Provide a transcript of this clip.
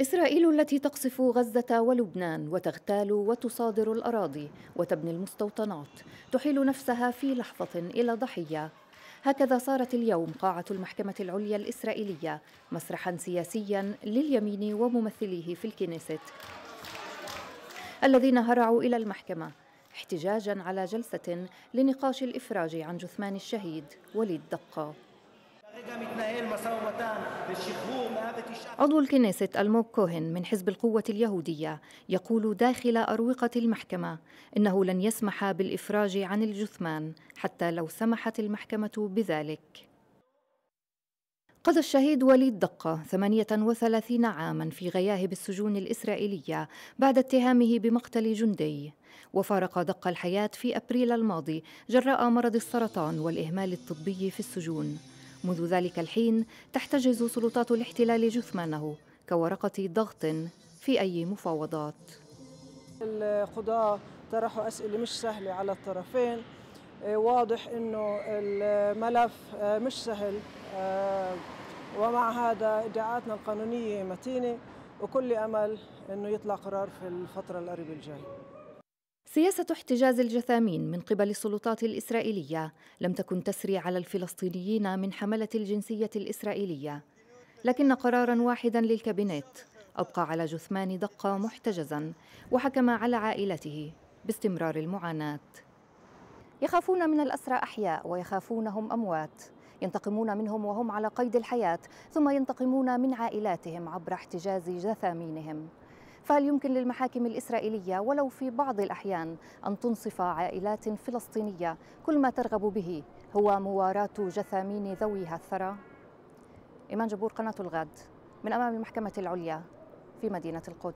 إسرائيل التي تقصف غزة ولبنان وتغتال وتصادر الأراضي وتبني المستوطنات تحيل نفسها في لحظة إلى ضحية هكذا صارت اليوم قاعة المحكمة العليا الإسرائيلية مسرحا سياسيا لليمين وممثليه في الكنيست الذين هرعوا إلى المحكمة احتجاجا على جلسة لنقاش الإفراج عن جثمان الشهيد وليد دقة عضو الكنيسة ألموك كوهن من حزب القوة اليهودية يقول داخل أروقة المحكمة إنه لن يسمح بالإفراج عن الجثمان حتى لو سمحت المحكمة بذلك قضى الشهيد وليد دقة 38 عاما في غياهب السجون الإسرائيلية بعد اتهامه بمقتل جندي وفارق دقة الحياة في أبريل الماضي جراء مرض السرطان والإهمال الطبي في السجون منذ ذلك الحين تحتجز سلطات الاحتلال جثمانه كورقة ضغط في أي مفاوضات القضاة طرحوا أسئلة مش سهلة على الطرفين آه، واضح أنه الملف آه، مش سهل آه، ومع هذا ادعاءاتنا القانونية متينة وكل أمل أنه يطلع قرار في الفترة القريبة الجاية سياسة احتجاز الجثامين من قبل السلطات الإسرائيلية لم تكن تسري على الفلسطينيين من حملة الجنسية الإسرائيلية لكن قرارا واحدا للكابينت أبقى على جثمان دقة محتجزا وحكم على عائلته باستمرار المعاناة يخافون من الأسرى أحياء ويخافونهم أموات ينتقمون منهم وهم على قيد الحياة ثم ينتقمون من عائلاتهم عبر احتجاز جثامينهم فهل يمكن للمحاكم الإسرائيلية ولو في بعض الأحيان أن تنصف عائلات فلسطينية كل ما ترغب به هو مواراة جثامين ذويها الثرى؟ إيمان جبور قناة الغد من أمام المحكمة العليا في مدينة القدس